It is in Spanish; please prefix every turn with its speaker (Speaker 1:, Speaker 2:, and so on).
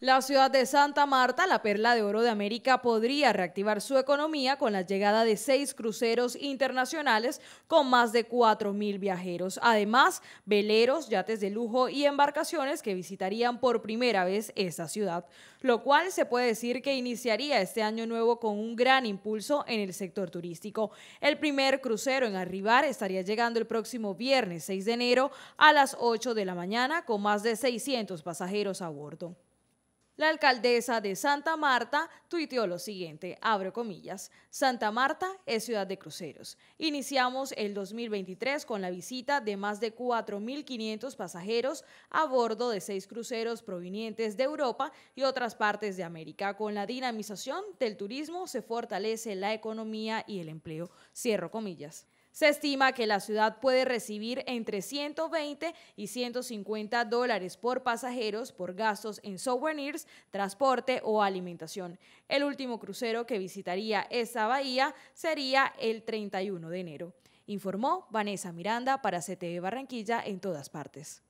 Speaker 1: La ciudad de Santa Marta, la perla de oro de América, podría reactivar su economía con la llegada de seis cruceros internacionales con más de 4.000 viajeros. Además, veleros, yates de lujo y embarcaciones que visitarían por primera vez esta ciudad, lo cual se puede decir que iniciaría este año nuevo con un gran impulso en el sector turístico. El primer crucero en arribar estaría llegando el próximo viernes 6 de enero a las 8 de la mañana con más de 600 pasajeros a bordo. La alcaldesa de Santa Marta tuiteó lo siguiente, abro comillas, Santa Marta es ciudad de cruceros. Iniciamos el 2023 con la visita de más de 4.500 pasajeros a bordo de seis cruceros provenientes de Europa y otras partes de América. Con la dinamización del turismo se fortalece la economía y el empleo. Cierro comillas. Se estima que la ciudad puede recibir entre 120 y 150 dólares por pasajeros por gastos en souvenirs, transporte o alimentación. El último crucero que visitaría esa bahía sería el 31 de enero. Informó Vanessa Miranda para CTV Barranquilla en todas partes.